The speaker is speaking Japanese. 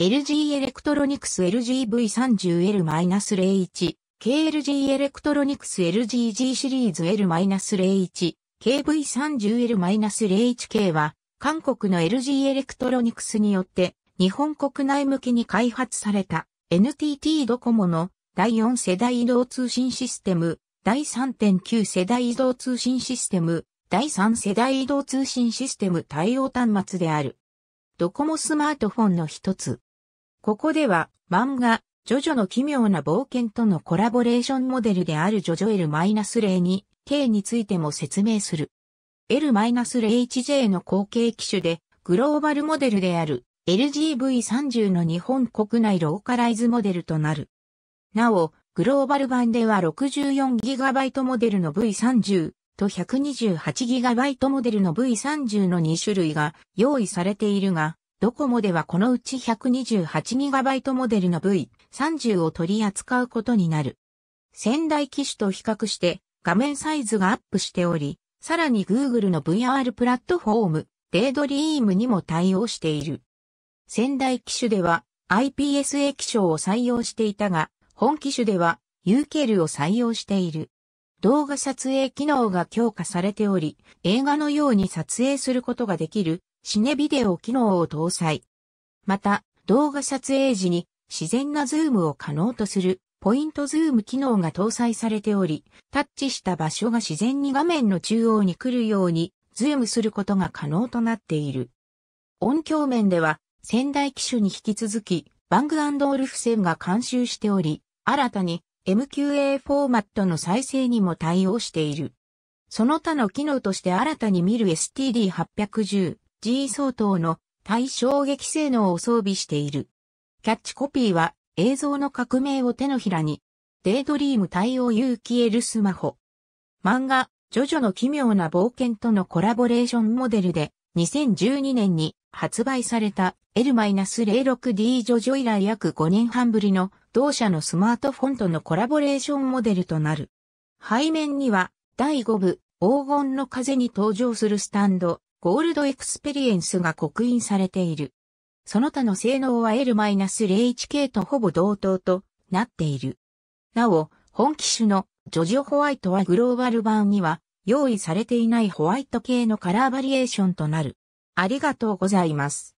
LG エレクトロニクス LGV30L-01、KLG エレクトロニクス LGG シリーズ L-01、KV30L-01K は、韓国の LG エレクトロニクスによって、日本国内向けに開発された NTT ドコモの第4世代移動通信システム、第3.9世代移動通信システム、第3世代移動通信システム対応端末である。ドコモスマートフォンの一つ。ここでは漫画、ジョジョの奇妙な冒険とのコラボレーションモデルであるジョジョ L-02 K についても説明する。l 0 h j の後継機種でグローバルモデルである LGV30 の日本国内ローカライズモデルとなる。なお、グローバル版では 64GB モデルの V30、と 128GB モデルの V30 の2種類が用意されているが、ドコモではこのうち 128GB モデルの V30 を取り扱うことになる。先代機種と比較して画面サイズがアップしており、さらに Google の VR プラットフォーム、デイドリームにも対応している。先代機種では IPS 液晶を採用していたが、本機種では UKL を採用している。動画撮影機能が強化されており、映画のように撮影することができるシネビデオ機能を搭載。また、動画撮影時に自然なズームを可能とするポイントズーム機能が搭載されており、タッチした場所が自然に画面の中央に来るようにズームすることが可能となっている。音響面では、仙台機種に引き続き、バングオルフセンが監修しており、新たに MQA フォーマットの再生にも対応している。その他の機能として新たに見る STD810G 相当の対衝撃性能を装備している。キャッチコピーは映像の革命を手のひらに。デイドリーム対応有機 L スマホ。漫画、ジョジョの奇妙な冒険とのコラボレーションモデルで2012年に発売された L-06D ジョジョ以来約5年半ぶりの同社のスマートフォンとのコラボレーションモデルとなる。背面には、第5部、黄金の風に登場するスタンド、ゴールドエクスペリエンスが刻印されている。その他の性能は L-01K とほぼ同等となっている。なお、本機種のジョジョホワイトはグローバル版には用意されていないホワイト系のカラーバリエーションとなる。ありがとうございます。